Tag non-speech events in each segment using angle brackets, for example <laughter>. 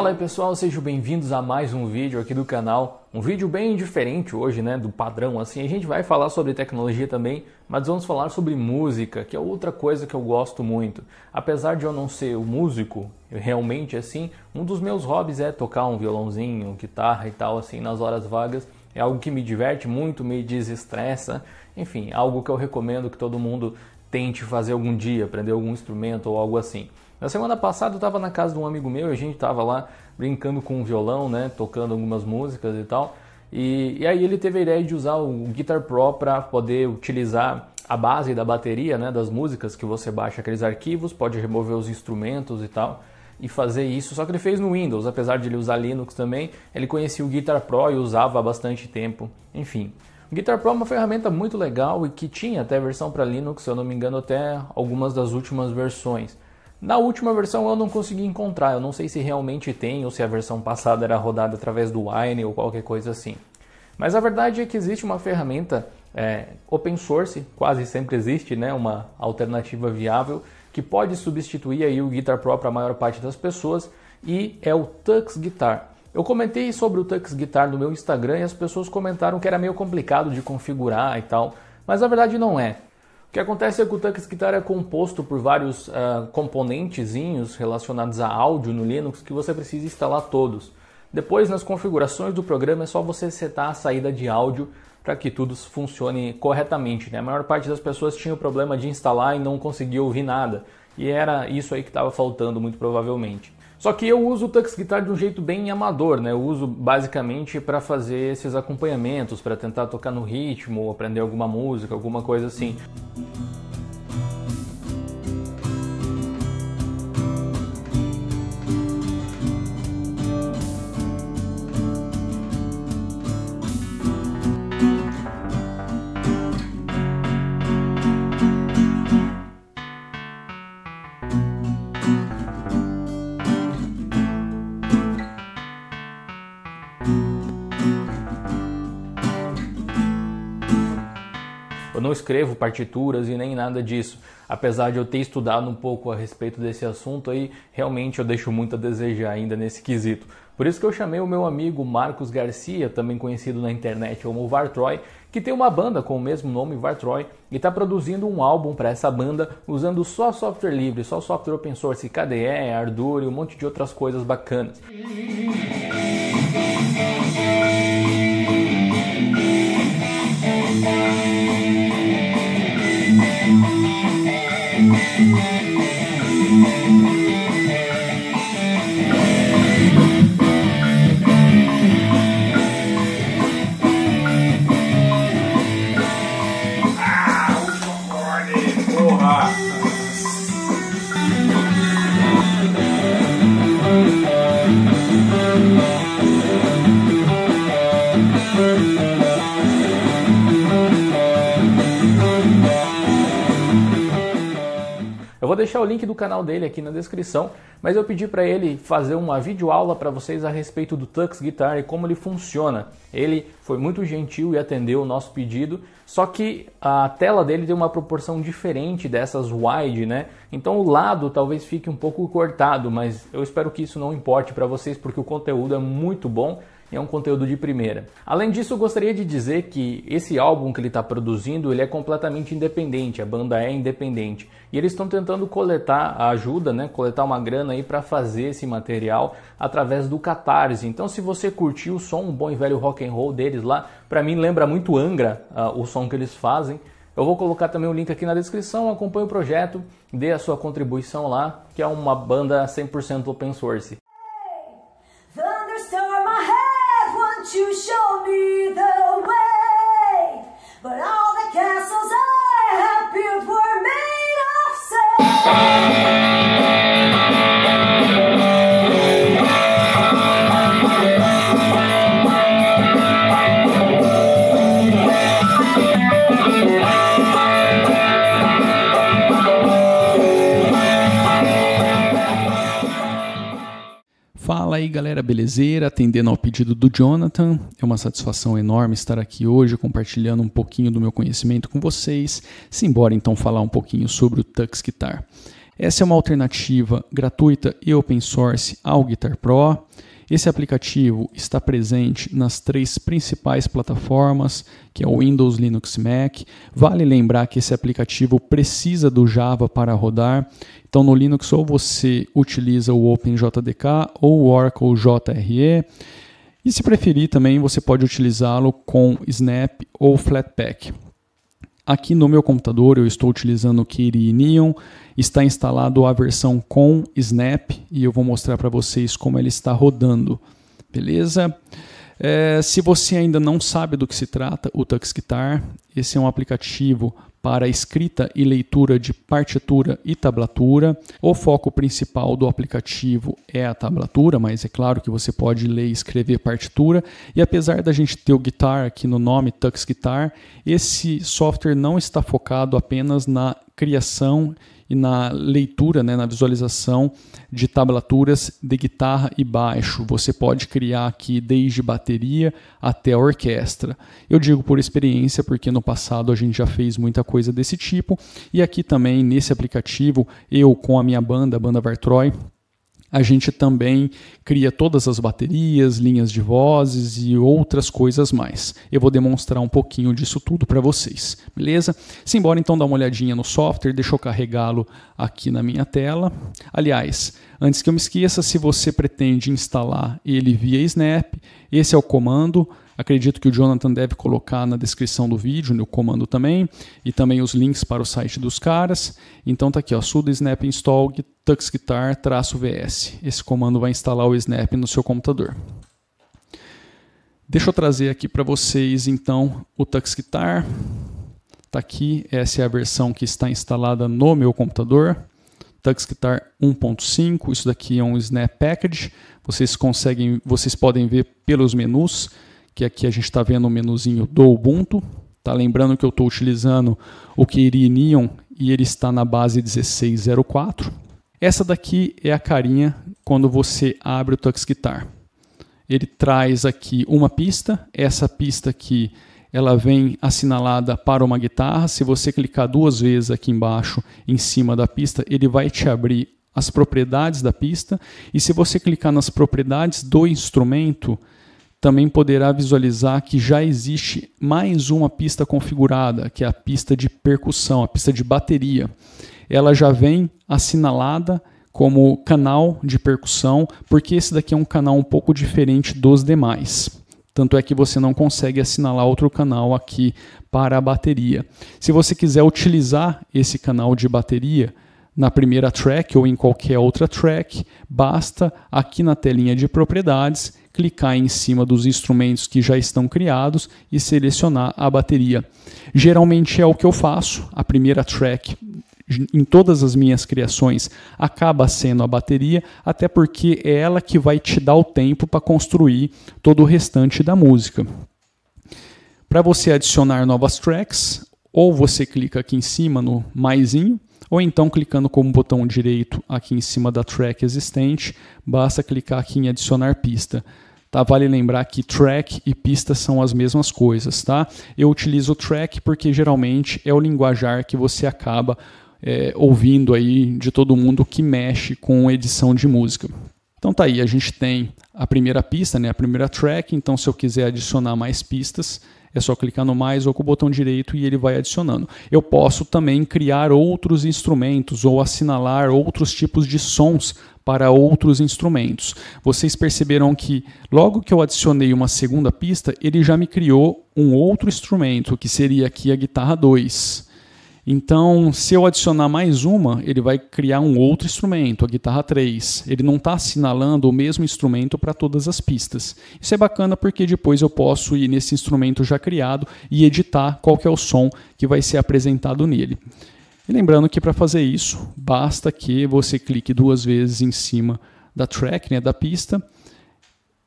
Fala aí pessoal, sejam bem-vindos a mais um vídeo aqui do canal. Um vídeo bem diferente hoje, né, do padrão assim. A gente vai falar sobre tecnologia também, mas vamos falar sobre música, que é outra coisa que eu gosto muito. Apesar de eu não ser o músico, realmente assim, um dos meus hobbies é tocar um violãozinho, guitarra e tal assim nas horas vagas. É algo que me diverte muito, me desestressa. Enfim, algo que eu recomendo que todo mundo tente fazer algum dia, aprender algum instrumento ou algo assim. Na semana passada eu estava na casa de um amigo meu e a gente estava lá brincando com um violão, né, tocando algumas músicas e tal. E, e aí ele teve a ideia de usar o Guitar Pro para poder utilizar a base da bateria, né, das músicas que você baixa aqueles arquivos, pode remover os instrumentos e tal e fazer isso. Só que ele fez no Windows, apesar de ele usar Linux também, ele conhecia o Guitar Pro e usava há bastante tempo. Enfim, o Guitar Pro é uma ferramenta muito legal e que tinha até versão para Linux, se eu não me engano, até algumas das últimas versões. Na última versão eu não consegui encontrar, eu não sei se realmente tem ou se a versão passada era rodada através do Wine ou qualquer coisa assim. Mas a verdade é que existe uma ferramenta é, open source, quase sempre existe, né, uma alternativa viável que pode substituir aí o Guitar Pro para a maior parte das pessoas e é o Tux Guitar. Eu comentei sobre o Tux Guitar no meu Instagram e as pessoas comentaram que era meio complicado de configurar e tal, mas a verdade não é. O que acontece é que o Tux Guitar é composto por vários uh, componentezinhos relacionados a áudio no Linux que você precisa instalar todos. Depois, nas configurações do programa, é só você setar a saída de áudio para que tudo funcione corretamente. Né? A maior parte das pessoas tinha o problema de instalar e não conseguia ouvir nada. E era isso aí que estava faltando, muito provavelmente. Só que eu uso o Tux Guitar de um jeito bem amador, né? Eu uso basicamente para fazer esses acompanhamentos, para tentar tocar no ritmo, aprender alguma música, alguma coisa assim. não escrevo partituras e nem nada disso. Apesar de eu ter estudado um pouco a respeito desse assunto aí, realmente eu deixo muito a desejar ainda nesse quesito. Por isso que eu chamei o meu amigo Marcos Garcia, também conhecido na internet como Vartroy, que tem uma banda com o mesmo nome, Vartroy, e está produzindo um álbum para essa banda usando só software livre, só software open source, KDE, Ardour e um monte de outras coisas bacanas. 아. deixar o link do canal dele aqui na descrição, mas eu pedi para ele fazer uma videoaula para vocês a respeito do Tux Guitar e como ele funciona. Ele foi muito gentil e atendeu o nosso pedido, só que a tela dele tem uma proporção diferente dessas wide, né? Então o lado talvez fique um pouco cortado, mas eu espero que isso não importe para vocês porque o conteúdo é muito bom e é um conteúdo de primeira. Além disso, gostaria de dizer que esse álbum que ele está produzindo ele é completamente independente, a banda é independente e eles estão tentando coletar a ajuda, né, coletar uma grana aí para fazer esse material através do Catarse. Então, se você curtiu o som, um bom e velho rock and roll deles lá, para mim lembra muito Angra uh, o som que eles fazem. Eu vou colocar também o link aqui na descrição, acompanhe o projeto, dê a sua contribuição lá, que é uma banda 100% open source. to show me the galera, belezeira? Atendendo ao pedido do Jonathan, é uma satisfação enorme estar aqui hoje compartilhando um pouquinho do meu conhecimento com vocês. Simbora então falar um pouquinho sobre o Tux Guitar. Essa é uma alternativa gratuita e open source ao Guitar Pro. Esse aplicativo está presente nas três principais plataformas, que é o Windows, Linux e Mac. Vale lembrar que esse aplicativo precisa do Java para rodar. Então, no Linux, ou você utiliza o OpenJDK ou o Oracle JRE. E se preferir também, você pode utilizá-lo com Snap ou Flatpak. Aqui no meu computador eu estou utilizando o Kiri Neon, está instalado a versão com Snap e eu vou mostrar para vocês como ela está rodando, beleza? É, se você ainda não sabe do que se trata o Tux Guitar, esse é um aplicativo para escrita e leitura de partitura e tablatura. O foco principal do aplicativo é a tablatura, mas é claro que você pode ler e escrever partitura. E apesar da gente ter o Guitar aqui no nome, Tux Guitar, esse software não está focado apenas na criação e na leitura, né, na visualização de tablaturas de guitarra e baixo. Você pode criar aqui desde bateria até orquestra. Eu digo por experiência, porque no passado a gente já fez muita coisa desse tipo, e aqui também nesse aplicativo, eu com a minha banda, a banda Vartroy, a gente também cria todas as baterias, linhas de vozes e outras coisas mais. Eu vou demonstrar um pouquinho disso tudo para vocês, beleza? Simbora então dar uma olhadinha no software, deixa eu carregá-lo aqui na minha tela. Aliás, antes que eu me esqueça, se você pretende instalar ele via Snap, esse é o comando Acredito que o Jonathan deve colocar na descrição do vídeo, no comando também, e também os links para o site dos caras. Então tá aqui, ó, sudo snap install Tux Guitar-VS. Esse comando vai instalar o Snap no seu computador. Deixa eu trazer aqui para vocês então o Tux Guitar. Está aqui, essa é a versão que está instalada no meu computador. Tux Guitar 1.5, isso daqui é um Snap Package. Vocês conseguem, vocês podem ver pelos menus que aqui a gente está vendo o menuzinho do Ubuntu. Tá lembrando que eu estou utilizando o Keri Neon e ele está na base 1604. Essa daqui é a carinha quando você abre o Tux Guitar. Ele traz aqui uma pista, essa pista aqui ela vem assinalada para uma guitarra. Se você clicar duas vezes aqui embaixo, em cima da pista, ele vai te abrir as propriedades da pista. E se você clicar nas propriedades do instrumento, também poderá visualizar que já existe mais uma pista configurada, que é a pista de percussão, a pista de bateria. Ela já vem assinalada como canal de percussão, porque esse daqui é um canal um pouco diferente dos demais. Tanto é que você não consegue assinalar outro canal aqui para a bateria. Se você quiser utilizar esse canal de bateria, na primeira track ou em qualquer outra track, basta aqui na telinha de propriedades clicar em cima dos instrumentos que já estão criados e selecionar a bateria. Geralmente é o que eu faço, a primeira track em todas as minhas criações acaba sendo a bateria, até porque é ela que vai te dar o tempo para construir todo o restante da música. Para você adicionar novas tracks, ou você clica aqui em cima no maisinho, ou então clicando com o botão direito aqui em cima da track existente, basta clicar aqui em adicionar pista. Tá? Vale lembrar que track e pista são as mesmas coisas, tá? Eu utilizo track porque geralmente é o linguajar que você acaba é, ouvindo aí de todo mundo que mexe com edição de música. Então tá aí, a gente tem a primeira pista, né, a primeira track, então se eu quiser adicionar mais pistas, é só clicar no mais ou com o botão direito e ele vai adicionando. Eu posso também criar outros instrumentos ou assinalar outros tipos de sons para outros instrumentos. Vocês perceberam que logo que eu adicionei uma segunda pista, ele já me criou um outro instrumento, que seria aqui a guitarra 2. Então, se eu adicionar mais uma, ele vai criar um outro instrumento, a guitarra 3. Ele não está assinalando o mesmo instrumento para todas as pistas. Isso é bacana porque depois eu posso ir nesse instrumento já criado e editar qual que é o som que vai ser apresentado nele. E lembrando que para fazer isso, basta que você clique duas vezes em cima da track, né, da pista,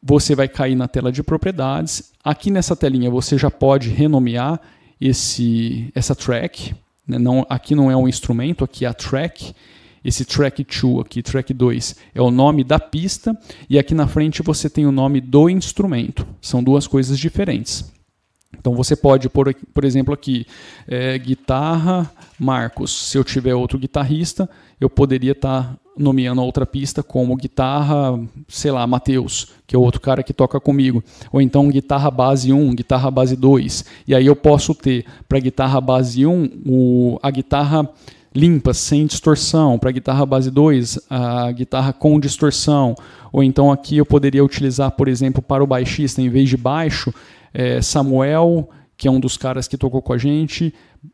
você vai cair na tela de propriedades. Aqui nessa telinha você já pode renomear esse, essa track né? Não, aqui não é um instrumento, aqui é a track. Esse track 2 aqui, track 2, é o nome da pista. E aqui na frente você tem o nome do instrumento. São duas coisas diferentes. Então você pode pôr, por exemplo, aqui, é, guitarra Marcos. Se eu tiver outro guitarrista, eu poderia estar tá nomeando a outra pista como guitarra, sei lá, Matheus, que é outro cara que toca comigo, ou então guitarra base 1, guitarra base 2. E aí eu posso ter para guitarra base 1 o, a guitarra limpa, sem distorção, para guitarra base 2, a guitarra com distorção, ou então aqui eu poderia utilizar, por exemplo, para o baixista, em vez de baixo, é Samuel que é um dos caras que tocou com a gente,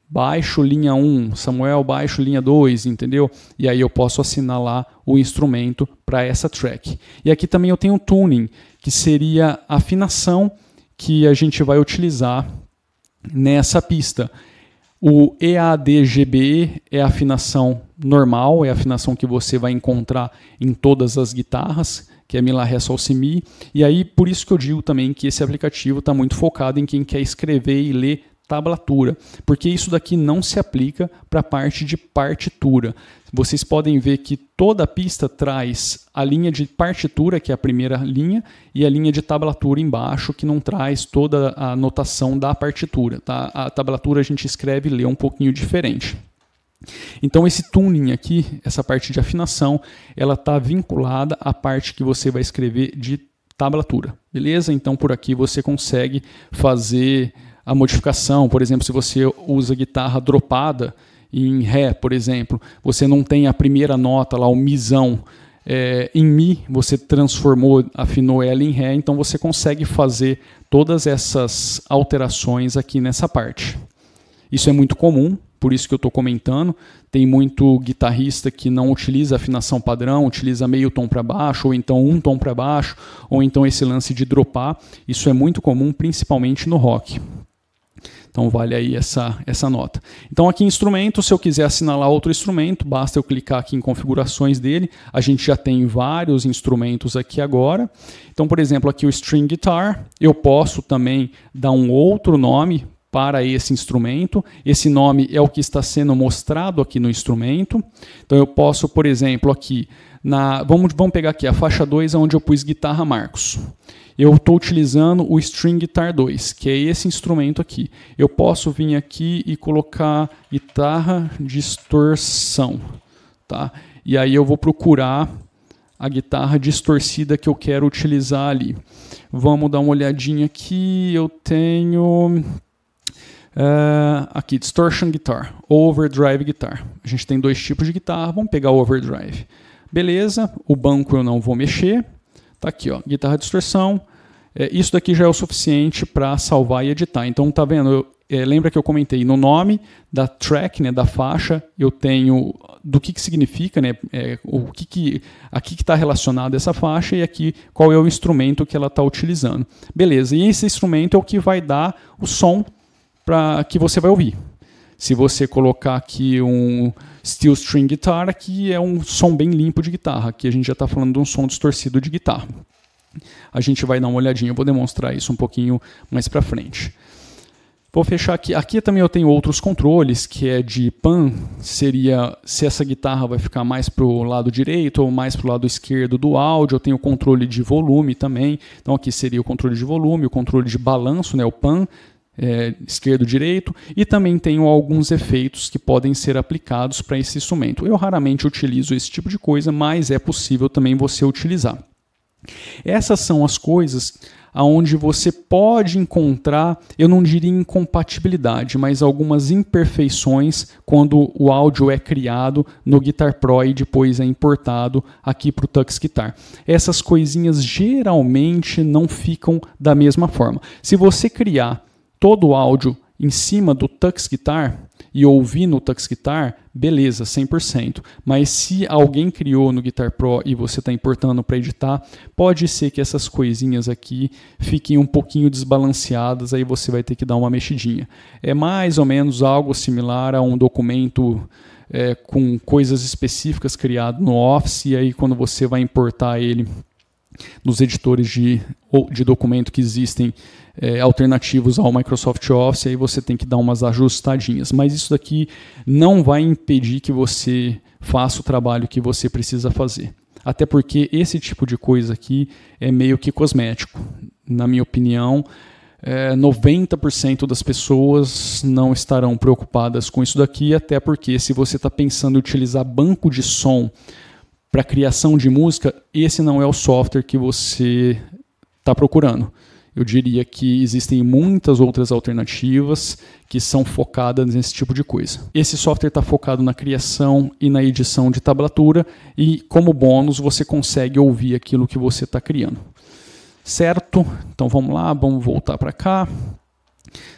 baixo linha 1, Samuel baixo linha 2, entendeu? E aí eu posso assinar lá o instrumento para essa track. E aqui também eu tenho o tuning, que seria a afinação que a gente vai utilizar nessa pista. O EADGBE é a afinação normal, é a afinação que você vai encontrar em todas as guitarras, que é Milaré Solsimi. E aí, por isso que eu digo também que esse aplicativo está muito focado em quem quer escrever e ler tablatura, porque isso daqui não se aplica para a parte de partitura. Vocês podem ver que toda a pista traz a linha de partitura, que é a primeira linha, e a linha de tablatura embaixo, que não traz toda a notação da partitura. Tá? A tablatura a gente escreve e lê um pouquinho diferente. Então esse tuning aqui, essa parte de afinação, ela está vinculada à parte que você vai escrever de tablatura, beleza? Então por aqui você consegue fazer a modificação, por exemplo, se você usa guitarra dropada em ré, por exemplo, você não tem a primeira nota lá, o misão, é, em Mi, você transformou, afinou ela em Ré, então você consegue fazer todas essas alterações aqui nessa parte. Isso é muito comum, por isso que eu estou comentando. Tem muito guitarrista que não utiliza afinação padrão, utiliza meio tom para baixo, ou então um tom para baixo, ou então esse lance de dropar. Isso é muito comum, principalmente no rock. Então vale aí essa, essa nota. Então aqui em instrumento, se eu quiser assinalar outro instrumento, basta eu clicar aqui em configurações dele. A gente já tem vários instrumentos aqui agora. Então, por exemplo, aqui o string guitar, eu posso também dar um outro nome para esse instrumento. Esse nome é o que está sendo mostrado aqui no instrumento. Então eu posso, por exemplo, aqui na vamos, vamos pegar aqui a faixa 2 onde eu pus guitarra Marcos. Eu estou utilizando o String Guitar 2, que é esse instrumento aqui. Eu posso vir aqui e colocar guitarra distorção, tá? E aí eu vou procurar a guitarra distorcida que eu quero utilizar ali. Vamos dar uma olhadinha aqui. Eu tenho Uh, aqui, distortion guitar, overdrive guitar. A gente tem dois tipos de guitarra, vamos pegar o overdrive. Beleza, o banco eu não vou mexer. Tá aqui, ó, guitarra distorção. É, isso daqui já é o suficiente para salvar e editar. Então, tá vendo? Eu, é, lembra que eu comentei no nome da track, né, da faixa, eu tenho do que, que significa, né, é, o que, que aqui que está relacionado essa faixa e aqui qual é o instrumento que ela está utilizando. Beleza, e esse instrumento é o que vai dar o som para que você vai ouvir. Se você colocar aqui um steel string guitar, que é um som bem limpo de guitarra, aqui a gente já está falando de um som distorcido de guitarra. A gente vai dar uma olhadinha, eu vou demonstrar isso um pouquinho mais para frente. Vou fechar aqui. Aqui também eu tenho outros controles, que é de pan, seria se essa guitarra vai ficar mais para o lado direito ou mais para o lado esquerdo do áudio. Eu tenho controle de volume também. Então aqui seria o controle de volume, o controle de balanço, né, o pan é, esquerdo direito e também tenho alguns efeitos que podem ser aplicados para esse instrumento. Eu raramente utilizo esse tipo de coisa, mas é possível também você utilizar. Essas são as coisas aonde você pode encontrar, eu não diria incompatibilidade, mas algumas imperfeições quando o áudio é criado no Guitar Pro e depois é importado aqui para o Tux Guitar. Essas coisinhas geralmente não ficam da mesma forma. Se você criar todo o áudio em cima do Tux Guitar e ouvir no Tux Guitar, beleza, 100%. Mas se alguém criou no Guitar Pro e você está importando para editar, pode ser que essas coisinhas aqui fiquem um pouquinho desbalanceadas, aí você vai ter que dar uma mexidinha. É mais ou menos algo similar a um documento é, com coisas específicas criado no Office, e aí quando você vai importar ele nos editores de, de documento que existem é, alternativos ao Microsoft Office, aí você tem que dar umas ajustadinhas. Mas isso daqui não vai impedir que você faça o trabalho que você precisa fazer. Até porque esse tipo de coisa aqui é meio que cosmético. Na minha opinião, é, eh, 90% das pessoas não estarão preocupadas com isso daqui, até porque se você está pensando em utilizar banco de som para criação de música, esse não é o software que você está procurando eu diria que existem muitas outras alternativas que são focadas nesse tipo de coisa. Esse software está focado na criação e na edição de tablatura e, como bônus, você consegue ouvir aquilo que você está criando. Certo? Então vamos lá, vamos voltar para cá.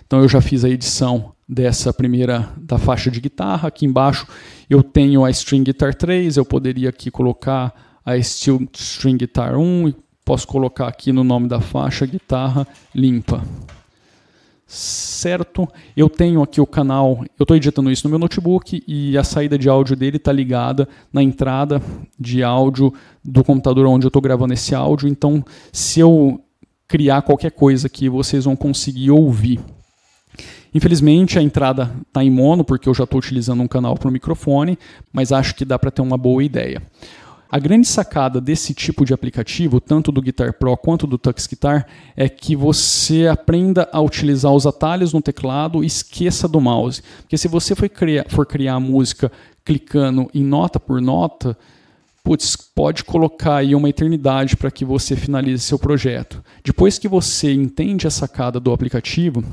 Então eu já fiz a edição dessa primeira da faixa de guitarra. Aqui embaixo eu tenho a String Guitar 3, eu poderia aqui colocar a Steel String Guitar 1 posso colocar aqui no nome da faixa guitarra limpa. Certo? Eu tenho aqui o canal, eu estou editando isso no meu notebook e a saída de áudio dele está ligada na entrada de áudio do computador onde eu estou gravando esse áudio. Então, se eu criar qualquer coisa aqui, vocês vão conseguir ouvir. Infelizmente a entrada está em mono, porque eu já estou utilizando um canal para o microfone, mas acho que dá para ter uma boa ideia. A grande sacada desse tipo de aplicativo, tanto do Guitar Pro quanto do Tux Guitar, é que você aprenda a utilizar os atalhos no teclado e esqueça do mouse. Porque se você for criar, for criar a música clicando em nota por nota, putz, pode colocar aí uma eternidade para que você finalize seu projeto. Depois que você entende a sacada do aplicativo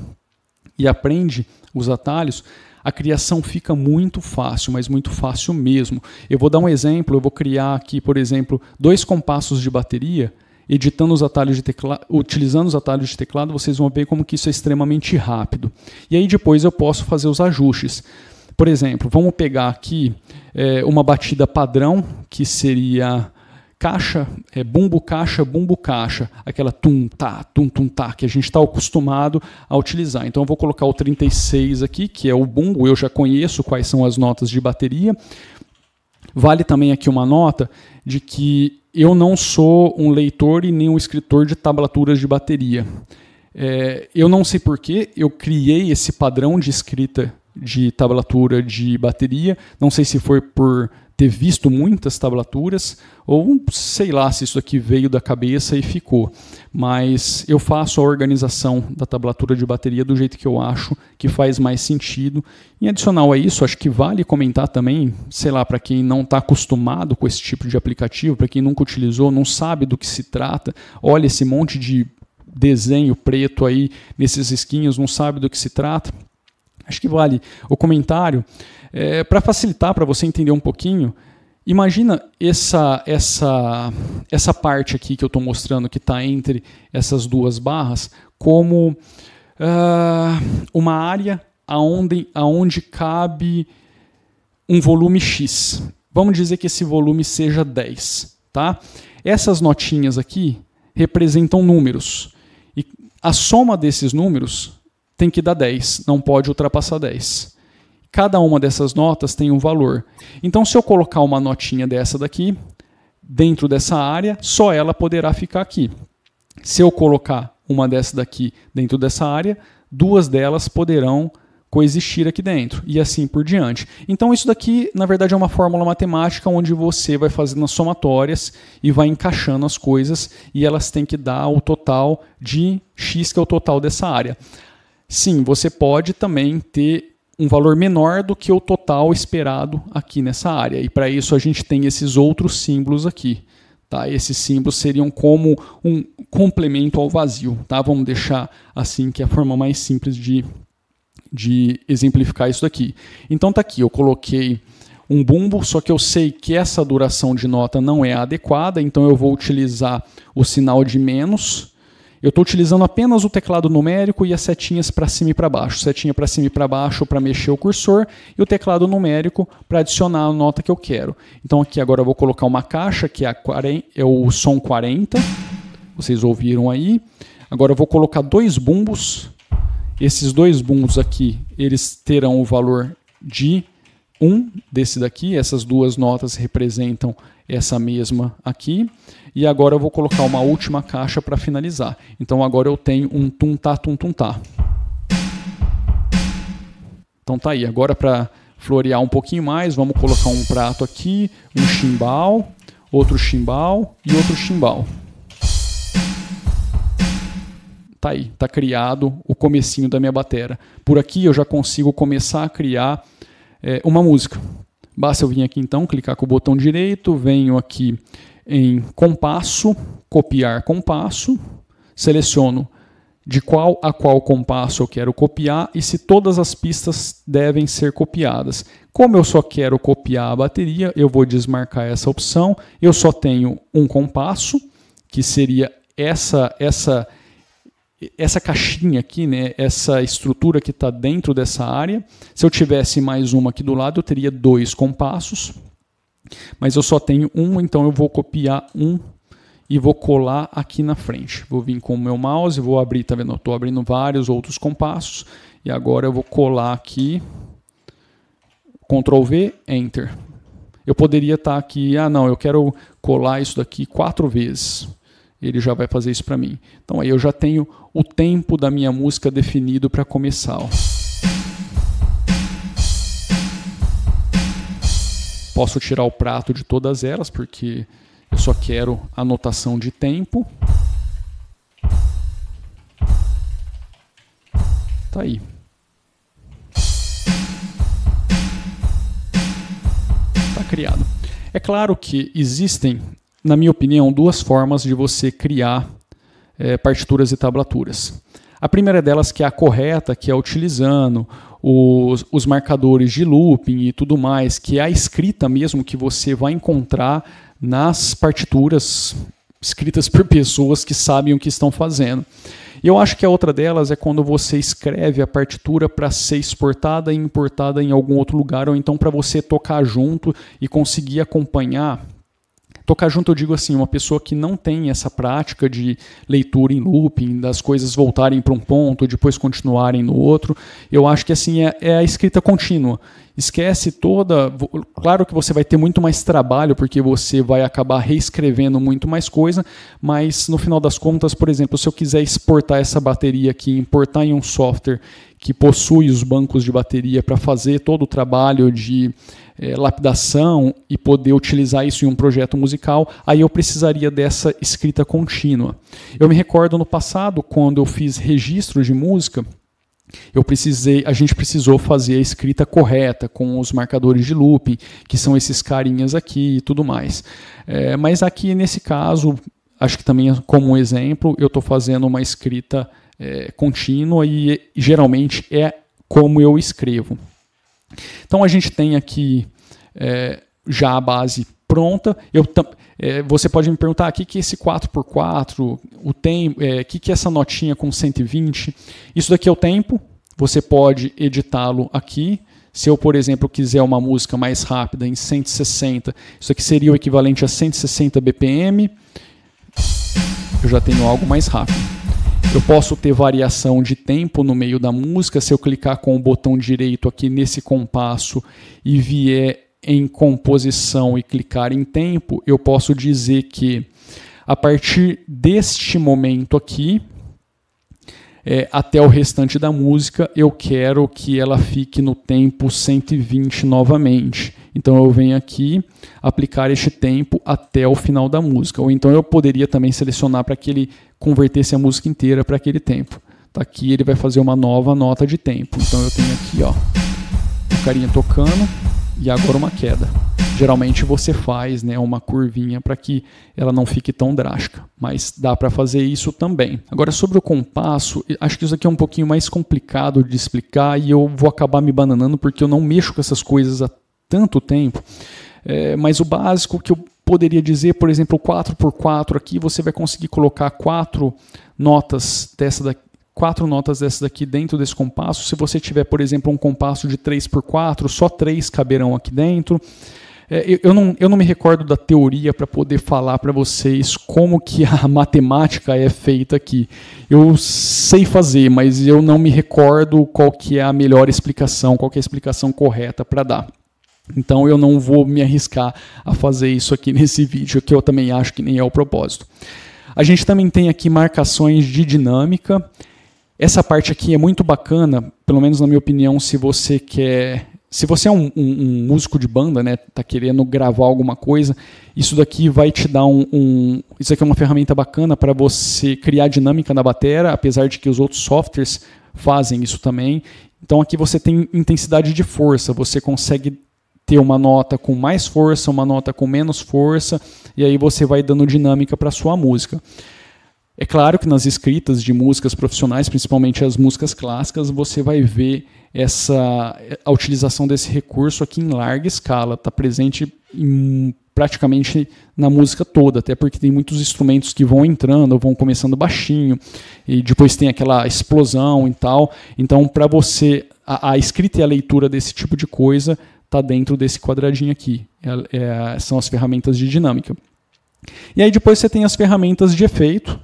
e aprende os atalhos, a criação fica muito fácil, mas muito fácil mesmo. Eu vou dar um exemplo, eu vou criar aqui, por exemplo, dois compassos de bateria, editando os atalhos de teclado, utilizando os atalhos de teclado, vocês vão ver como que isso é extremamente rápido. E aí depois eu posso fazer os ajustes. Por exemplo, vamos pegar aqui é, uma batida padrão, que seria caixa, é bumbo caixa, bumbo caixa, aquela tum tá, tum tum tá que a gente está acostumado a utilizar. Então eu vou colocar o 36 aqui, que é o bumbo, eu já conheço quais são as notas de bateria. Vale também aqui uma nota de que eu não sou um leitor e nem um escritor de tablaturas de bateria. É, eu não sei que eu criei esse padrão de escrita de tablatura de bateria. Não sei se foi por ter visto muitas tablaturas, ou sei lá se isso aqui veio da cabeça e ficou. Mas eu faço a organização da tablatura de bateria do jeito que eu acho que faz mais sentido. Em adicional a isso, acho que vale comentar também, sei lá, para quem não está acostumado com esse tipo de aplicativo, para quem nunca utilizou, não sabe do que se trata, olha esse monte de desenho preto aí nesses esquinhos, não sabe do que se trata acho que vale o comentário. É, para facilitar para você entender um pouquinho, imagina essa, essa, essa parte aqui que eu estou mostrando que está entre essas duas barras como uh, uma área aonde, aonde cabe um volume X. Vamos dizer que esse volume seja 10. Tá? Essas notinhas aqui representam números. E a soma desses números tem que dar 10, não pode ultrapassar 10. Cada uma dessas notas tem um valor. Então, se eu colocar uma notinha dessa daqui, dentro dessa área, só ela poderá ficar aqui. Se eu colocar uma dessa daqui dentro dessa área, duas delas poderão coexistir aqui dentro e assim por diante. Então isso daqui, na verdade, é uma fórmula matemática onde você vai fazendo as somatórias e vai encaixando as coisas e elas têm que dar o total de x que é o total dessa área sim, você pode também ter um valor menor do que o total esperado aqui nessa área. E para isso a gente tem esses outros símbolos aqui. Tá? Esses símbolos seriam como um complemento ao vazio. Tá? Vamos deixar assim, que é a forma mais simples de, de exemplificar isso daqui. Então tá aqui, eu coloquei um bumbo, só que eu sei que essa duração de nota não é adequada, então eu vou utilizar o sinal de menos eu estou utilizando apenas o teclado numérico e as setinhas para cima e para baixo. Setinha para cima e para baixo para mexer o cursor e o teclado numérico para adicionar a nota que eu quero. Então aqui agora eu vou colocar uma caixa que é, 40, é o som 40, vocês ouviram aí. Agora eu vou colocar dois bumbos. Esses dois bumbos aqui, eles terão o valor de 1 um desse daqui. Essas duas notas representam essa mesma aqui. E agora eu vou colocar uma última caixa para finalizar. Então agora eu tenho um tum-tá, tum-tum-tá. Então tá aí. Agora para florear um pouquinho mais, vamos colocar um prato aqui, um chimbal, outro chimbal e outro chimbal. Tá aí, tá criado o comecinho da minha bateria. Por aqui eu já consigo começar a criar é, uma música. Basta eu vir aqui então, clicar com o botão direito, venho aqui em compasso, copiar compasso, seleciono de qual a qual compasso eu quero copiar e se todas as pistas devem ser copiadas. Como eu só quero copiar a bateria, eu vou desmarcar essa opção. Eu só tenho um compasso, que seria essa essa essa caixinha aqui, né, essa estrutura que está dentro dessa área. Se eu tivesse mais uma aqui do lado, eu teria dois compassos, mas eu só tenho um, então eu vou copiar um e vou colar aqui na frente. Vou vir com o meu mouse, vou abrir, tá vendo? Eu estou abrindo vários outros compassos e agora eu vou colar aqui, Ctrl V, Enter. Eu poderia estar tá aqui, ah não, eu quero colar isso daqui quatro vezes. Ele já vai fazer isso para mim. Então aí eu já tenho o tempo da minha música definido para começar. Ó. Posso tirar o prato de todas elas, porque eu só quero anotação de tempo. Tá aí. Tá criado. É claro que existem, na minha opinião, duas formas de você criar é, partituras e tablaturas. A primeira delas, que é a correta, que é utilizando os, os marcadores de looping e tudo mais, que é a escrita mesmo que você vai encontrar nas partituras escritas por <laughs> pessoas que sabem o que estão fazendo. E eu acho que a outra delas é quando você escreve a partitura para ser exportada e importada em algum outro lugar, ou então para você tocar junto e conseguir acompanhar tocar junto, eu digo assim, uma pessoa que não tem essa prática de leitura em looping, das coisas voltarem para um ponto, depois continuarem no outro, eu acho que assim é, é, a escrita contínua. Esquece toda. Claro que você vai ter muito mais trabalho, porque você vai acabar reescrevendo muito mais coisa, mas no final das contas, por exemplo, se eu quiser exportar essa bateria aqui, importar em um software que possui os bancos de bateria para fazer todo o trabalho de é, lapidação e poder utilizar isso em um projeto musical, aí eu precisaria dessa escrita contínua. Eu me recordo no passado, quando eu fiz registro de música, eu precisei, a gente precisou fazer a escrita correta com os marcadores de looping, que são esses carinhas aqui e tudo mais. É, mas aqui nesse caso, acho que também como um exemplo, eu estou fazendo uma escrita é, contínua e geralmente é como eu escrevo. Então a gente tem aqui é, já a base pronta. Eu, é, você pode me perguntar aqui ah, que é esse 4x4, o tempo, é, que que é essa notinha com 120? Isso daqui é o tempo. Você pode editá-lo aqui. Se eu, por exemplo, quiser uma música mais rápida em 160, isso aqui seria o equivalente a 160 BPM. Eu já tenho algo mais rápido. Eu posso ter variação de tempo no meio da música. Se eu clicar com o botão direito aqui nesse compasso e vier em composição e clicar em tempo, eu posso dizer que a partir deste momento aqui, é, até o restante da música, eu quero que ela fique no tempo 120 novamente. Então eu venho aqui aplicar este tempo até o final da música. Ou então eu poderia também selecionar para que ele convertesse a música inteira para aquele tempo. Tá aqui ele vai fazer uma nova nota de tempo. Então eu tenho aqui, ó, o carinha tocando e agora uma queda. Geralmente você faz né, uma curvinha para que ela não fique tão drástica, mas dá para fazer isso também. Agora, sobre o compasso, acho que isso aqui é um pouquinho mais complicado de explicar e eu vou acabar me bananando porque eu não mexo com essas coisas há tanto tempo. É, mas o básico que eu poderia dizer, por exemplo, 4 por 4 aqui, você vai conseguir colocar quatro notas dessa daqui quatro notas dessas aqui dentro desse compasso. Se você tiver, por exemplo, um compasso de 3 por 4, só três caberão aqui dentro. É, eu, eu, não, eu não me recordo da teoria para poder falar para vocês como que a <laughs> matemática é feita aqui. Eu sei fazer, mas eu não me recordo qual que é a melhor explicação, qual que é a explicação correta para dar. Então eu não vou me arriscar a fazer isso aqui <laughs> nesse vídeo, que eu também acho que nem é o propósito. A gente também tem aqui marcações de dinâmica. Essa parte aqui é muito bacana, pelo menos na minha opinião, se você quer. Se você é um, um, um músico de banda, né, tá querendo gravar alguma coisa, isso daqui vai te dar um. um isso aqui é uma ferramenta bacana para você criar dinâmica na bateria, apesar de que os outros softwares fazem isso também. Então aqui você tem intensidade de força, você consegue ter uma nota com mais força, uma nota com menos força, e aí você vai dando dinâmica para sua música. É claro que nas escritas de músicas profissionais, principalmente as músicas clássicas, você vai ver essa a utilização desse recurso aqui em larga escala, está presente em, praticamente na música toda, até porque tem muitos instrumentos que vão entrando, vão começando baixinho e depois tem aquela explosão e tal. Então, para você a, a escrita e a leitura desse tipo de coisa está dentro desse quadradinho aqui. É, é, são as ferramentas de dinâmica. E aí depois você tem as ferramentas de efeito,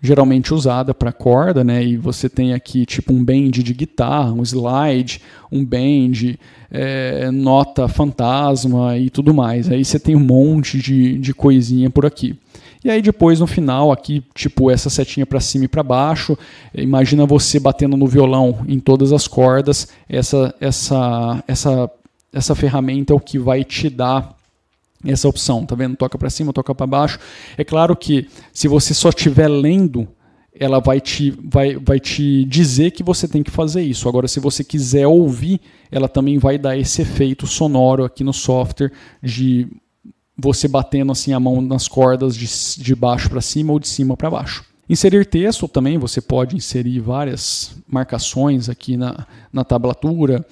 geralmente usada para corda, né? E você tem aqui tipo um bend de guitarra, um slide, um bend, é, nota fantasma e tudo mais. Aí você tem um monte de, de coisinha por aqui. E aí depois no final aqui, tipo essa setinha para cima e para baixo, imagina você batendo no violão em todas as cordas. Essa essa essa essa ferramenta é o que vai te dar essa opção, tá vendo? Toca para cima, toca para baixo. É claro que se você só estiver lendo, ela vai te, vai, vai te dizer que você tem que fazer isso. Agora, se você quiser ouvir, ela também vai dar esse efeito sonoro aqui no software de você batendo assim a mão nas cordas de, de baixo para cima ou de cima para baixo. Inserir texto também, você pode inserir várias marcações aqui na, na tablatura,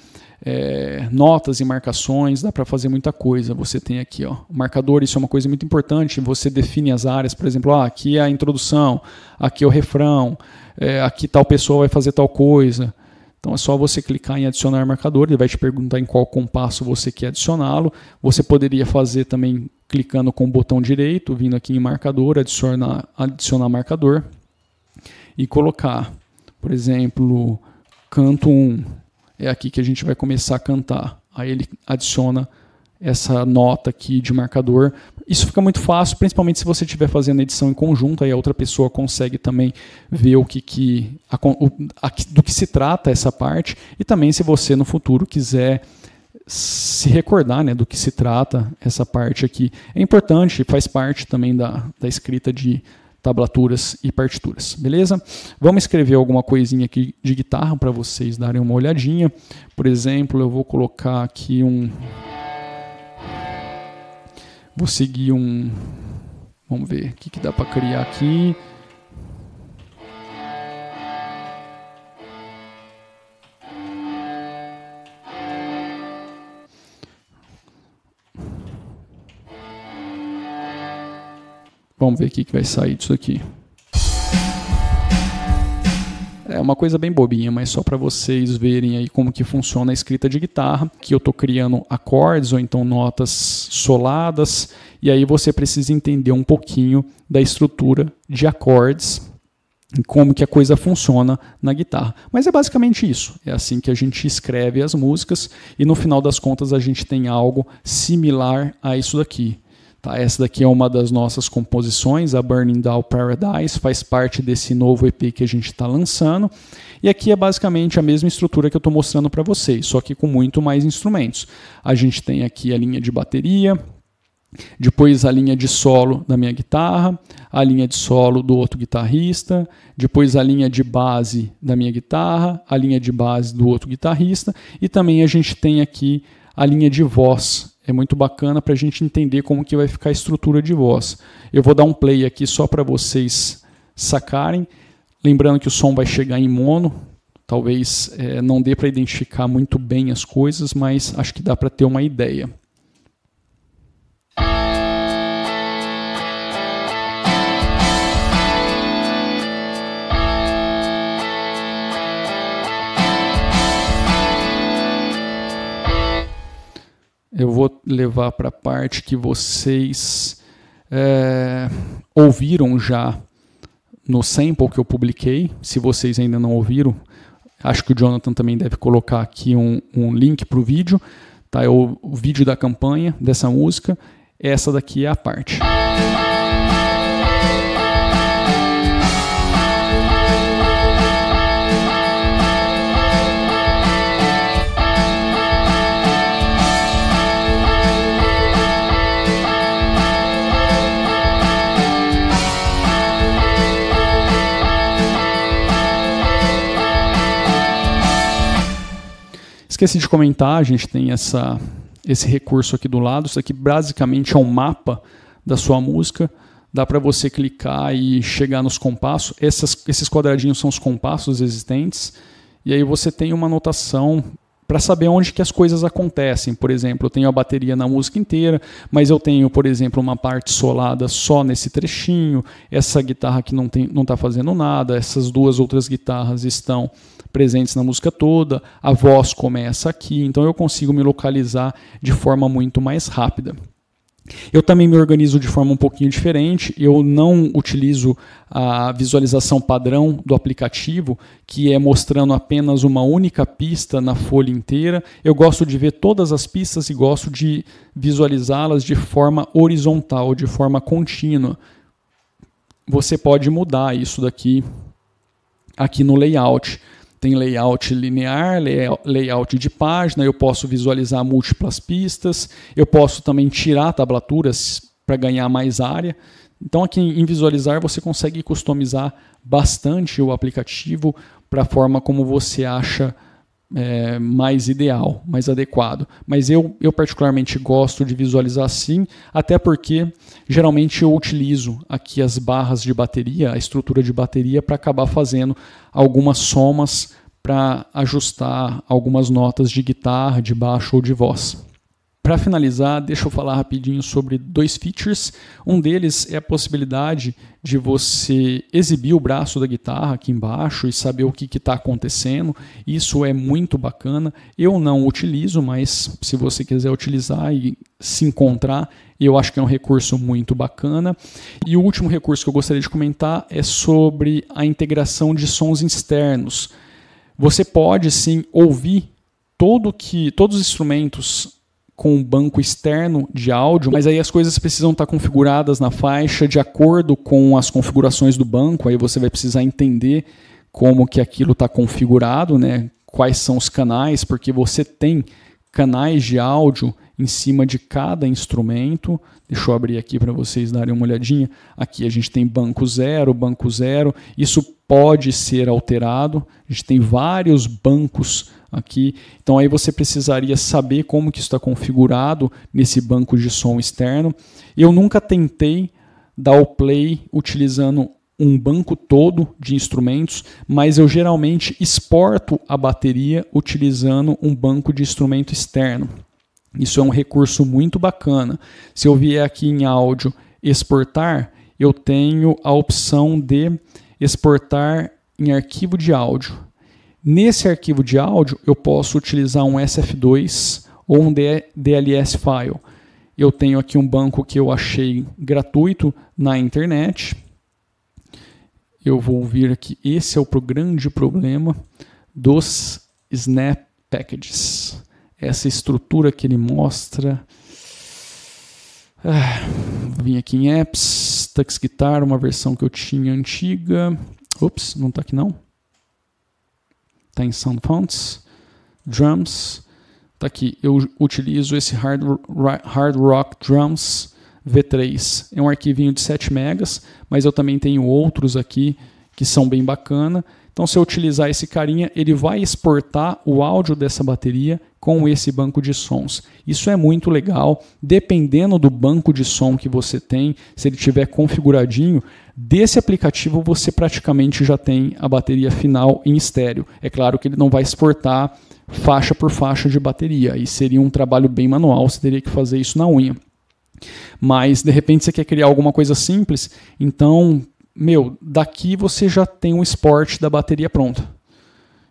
é, notas e marcações, dá para fazer muita coisa. Você tem aqui, ó, marcador, isso é uma coisa muito importante. Você define as áreas, por exemplo, ah, aqui é a introdução, aqui é o refrão, é, aqui tal pessoa vai fazer tal coisa. Então é só você clicar em adicionar marcador, ele vai te perguntar em qual compasso você quer adicioná-lo. Você poderia fazer também clicando com o botão direito, vindo aqui em marcador, adicionar, adicionar marcador e colocar, por exemplo, canto 1 é aqui que a gente vai começar a cantar. Aí ele adiciona essa nota aqui de marcador. Isso fica muito fácil, principalmente se você estiver fazendo a edição em conjunto, aí a outra pessoa consegue também ver o que, que a, o, a, do que se trata essa parte e também se você no futuro quiser se recordar né, do que se trata essa parte aqui. É importante, faz parte também da, da escrita de tablaturas e partituras, beleza? Vamos escrever alguma coisinha aqui de guitarra para vocês darem uma olhadinha. Por exemplo, eu vou colocar aqui um... Vou seguir um... Vamos ver o que, que dá para criar aqui. Vamos ver o que vai sair disso aqui. É uma coisa bem bobinha, mas só para vocês verem aí como que funciona a escrita de guitarra, que eu estou criando acordes ou então notas soladas, e aí você precisa entender um pouquinho da estrutura de acordes e como que a coisa funciona na guitarra. Mas é basicamente isso. É assim que a gente escreve as músicas e no final das contas a gente tem algo similar a isso daqui. Tá, essa daqui é uma das nossas composições, a Burning Down Paradise, faz parte desse novo EP que a gente está lançando. E aqui é basicamente a mesma estrutura que eu estou mostrando para vocês, só que com muito mais instrumentos. A gente tem aqui a linha de bateria, depois a linha de solo da minha guitarra, a linha de solo do outro guitarrista, depois a linha de base da minha guitarra, a linha de base do outro guitarrista, e também a gente tem aqui a linha de voz é muito bacana para a gente entender como que vai ficar a estrutura de voz. Eu vou dar um play aqui só para vocês sacarem, lembrando que o som vai chegar em mono, talvez é, não dê para identificar muito bem as coisas, mas acho que dá para ter uma ideia. eu vou levar para a parte que vocês é, ouviram já no sample que eu publiquei. Se vocês ainda não ouviram, acho que o Jonathan também deve colocar aqui um, um link para o vídeo. Tá? É o, o vídeo da campanha dessa música. Essa daqui é a parte. Música Esqueci de comentar, a gente tem essa, esse recurso aqui do lado. Isso aqui basicamente é um mapa da sua música. Dá para você clicar e chegar nos compassos. Essas, esses quadradinhos são os compassos existentes. E aí você tem uma notação para saber onde que as coisas acontecem. Por exemplo, eu tenho a bateria na música inteira, mas eu tenho, por exemplo, uma parte solada só nesse trechinho, essa guitarra que não está fazendo nada, essas duas outras guitarras estão presentes na música toda, a voz começa aqui, então eu consigo me localizar de forma muito mais rápida. Eu também me organizo de forma um pouquinho diferente. Eu não utilizo a visualização padrão do aplicativo, que é mostrando apenas uma única pista na folha inteira. Eu gosto de ver todas as pistas e gosto de visualizá-las de forma horizontal, de forma contínua. Você pode mudar isso daqui aqui no layout tem layout linear, layout de página, eu posso visualizar múltiplas pistas, eu posso também tirar tablaturas para ganhar mais área. Então, aqui em visualizar, você consegue customizar bastante o aplicativo para a forma como você acha é, mais ideal, mais adequado. Mas eu, eu particularmente gosto de visualizar assim, até porque geralmente eu utilizo aqui as barras de bateria, a estrutura de bateria, para acabar fazendo algumas somas para ajustar algumas notas de guitarra, de baixo ou de voz. Para finalizar, deixa eu falar rapidinho sobre dois features. Um deles é a possibilidade de você exibir o braço da guitarra aqui embaixo e saber o que está acontecendo. Isso é muito bacana. Eu não utilizo, mas se você quiser utilizar e se encontrar, eu acho que é um recurso muito bacana. E o último recurso que eu gostaria de comentar é sobre a integração de sons externos. Você pode sim ouvir todo que todos os instrumentos com o banco externo de áudio, mas aí as coisas precisam estar configuradas na faixa de acordo com as configurações do banco, aí você vai precisar entender como que aquilo está configurado, né? quais são os canais, porque você tem canais de áudio em cima de cada instrumento. Deixa eu abrir aqui para vocês darem uma olhadinha. Aqui a gente tem banco zero, banco zero. Isso pode ser alterado. A gente tem vários bancos aqui. Então aí você precisaria saber como que está configurado nesse banco de som externo. Eu nunca tentei dar o play utilizando um banco todo de instrumentos, mas eu geralmente exporto a bateria utilizando um banco de instrumento externo. Isso é um recurso muito bacana. Se eu vier aqui em áudio exportar, eu tenho a opção de exportar em arquivo de áudio. Nesse arquivo de áudio, eu posso utilizar um SF2 ou um DLS file. Eu tenho aqui um banco que eu achei gratuito na internet. Eu vou vir aqui. Esse é o grande problema dos Snap Packages. Essa estrutura que ele mostra. Ah, vim aqui em Apps, Tux Guitar, uma versão que eu tinha antiga. Ops, não está aqui não. Está em Sound Fonts, Drums. Está aqui. Eu utilizo esse Hard, hard Rock Drums V3. É um arquivinho de 7 megas, mas eu também tenho outros aqui que são bem bacana. Então, se eu utilizar esse carinha, ele vai exportar o áudio dessa bateria com esse banco de sons. Isso é muito legal. Dependendo do banco de som que você tem, se ele tiver configuradinho, Desse aplicativo você praticamente já tem a bateria final em estéreo. É claro que ele não vai exportar faixa por faixa de bateria, e seria um trabalho bem manual, você teria que fazer isso na unha. Mas de repente você quer criar alguma coisa simples, então, meu, daqui você já tem um export da bateria pronta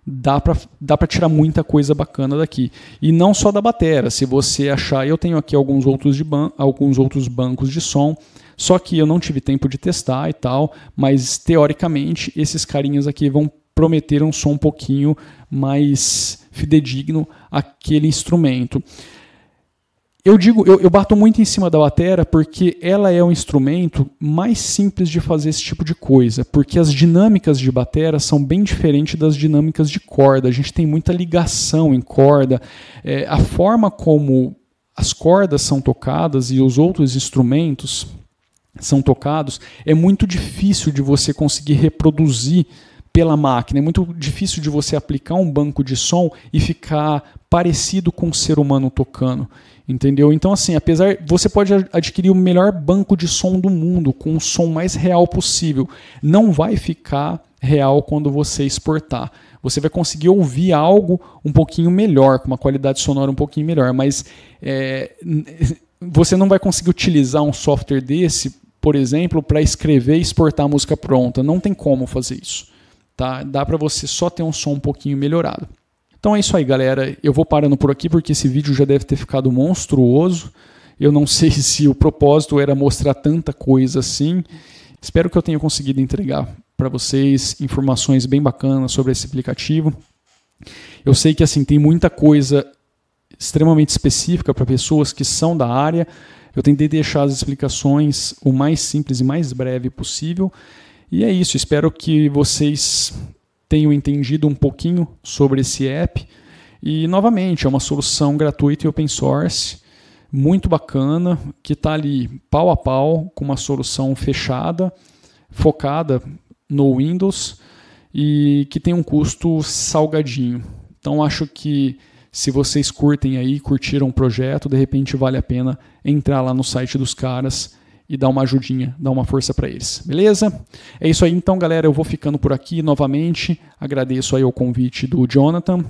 dá para dá pra tirar muita coisa bacana daqui. E não só da bateria se você achar, eu tenho aqui alguns outros, de ban alguns outros bancos de som, só que eu não tive tempo de testar e tal, mas teoricamente esses carinhas aqui vão prometer um som um pouquinho mais fidedigno àquele instrumento. Eu digo, eu, eu, bato muito em cima da batera porque ela é o instrumento mais simples de fazer esse tipo de coisa, porque as dinâmicas de batera são bem diferentes das dinâmicas de corda. A gente tem muita ligação em corda. É, a forma como as cordas são tocadas e os outros instrumentos são tocados, é muito difícil de você conseguir reproduzir pela máquina. É muito difícil de você aplicar um banco de som e ficar parecido com o um ser humano tocando. Entendeu? Então, assim, apesar. Você pode adquirir o melhor banco de som do mundo, com o som mais real possível. Não vai ficar real quando você exportar. Você vai conseguir ouvir algo um pouquinho melhor, com uma qualidade sonora um pouquinho melhor, mas é, você não vai conseguir utilizar um software desse por exemplo, para escrever e exportar música pronta. Não tem como fazer isso. Tá? Dá para você só ter um som um pouquinho melhorado. Então é isso aí, galera. Eu vou parando por aqui porque esse vídeo já deve ter ficado monstruoso. Eu não <laughs> sei se o propósito era mostrar tanta coisa assim. Espero que eu tenha conseguido entregar para vocês informações bem bacanas sobre esse aplicativo. Eu sei que assim tem muita coisa extremamente específica para pessoas que são da área. Eu tentei deixar as explicações o mais simples e mais breve possível. E é isso, espero que vocês tenham entendido um pouquinho sobre esse app. E, novamente, é uma solução gratuita e open source, muito bacana, que está ali pau a pau com uma solução fechada, focada no Windows e que tem um custo salgadinho. Então, acho que se vocês curtem aí, curtiram o projeto, de repente vale a pena entrar lá no site dos caras e dar uma ajudinha, dar uma força para eles. Beleza? É isso aí então, galera. Eu vou ficando por aqui novamente. Agradeço aí o convite do Jonathan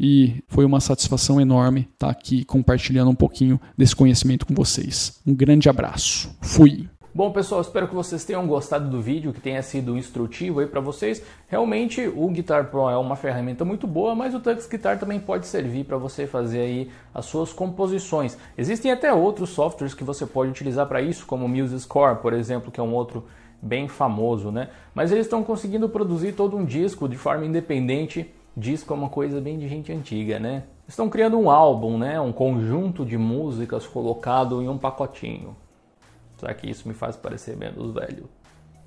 e foi uma satisfação enorme estar tá aqui compartilhando um pouquinho desse conhecimento com vocês. Um grande abraço. Fui. Bom, pessoal, espero que vocês tenham gostado do vídeo, que tenha sido instrutivo aí para vocês. Realmente, o Guitar Pro é uma ferramenta muito boa, mas o Tux Guitar também pode servir para você fazer aí as suas composições. Existem até outros softwares que você pode utilizar para isso, como o MuseScore, por exemplo, que é um outro bem famoso, né? Mas eles estão conseguindo produzir todo um disco de forma independente. Disco é uma coisa bem de gente antiga, né? Estão criando um álbum, né? Um conjunto de músicas colocado em um pacotinho. Será que isso me faz parecer menos velho?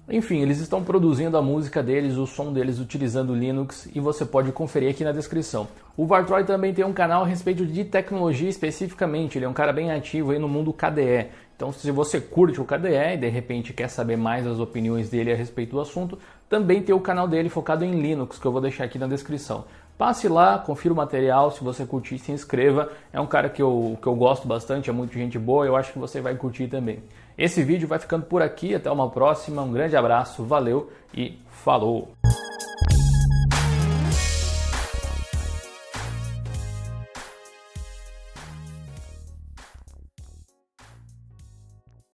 Enfim, eles estão produzindo a música deles, o som deles utilizando Linux e você pode conferir aqui na descrição. O Vartroy também tem um canal a respeito de tecnologia especificamente, ele é um cara bem ativo aí no mundo KDE. Então, se você curte o KDE e de repente quer saber mais as opiniões dele a respeito do assunto, também tem o canal dele focado em Linux, que eu vou deixar aqui na descrição. Passe lá, confira o material, se você curtir, se inscreva. É um cara que eu, que eu gosto bastante, é muito gente boa, eu acho que você vai curtir também. Esse vídeo vai ficando por aqui, até uma próxima, um grande abraço, valeu e falou!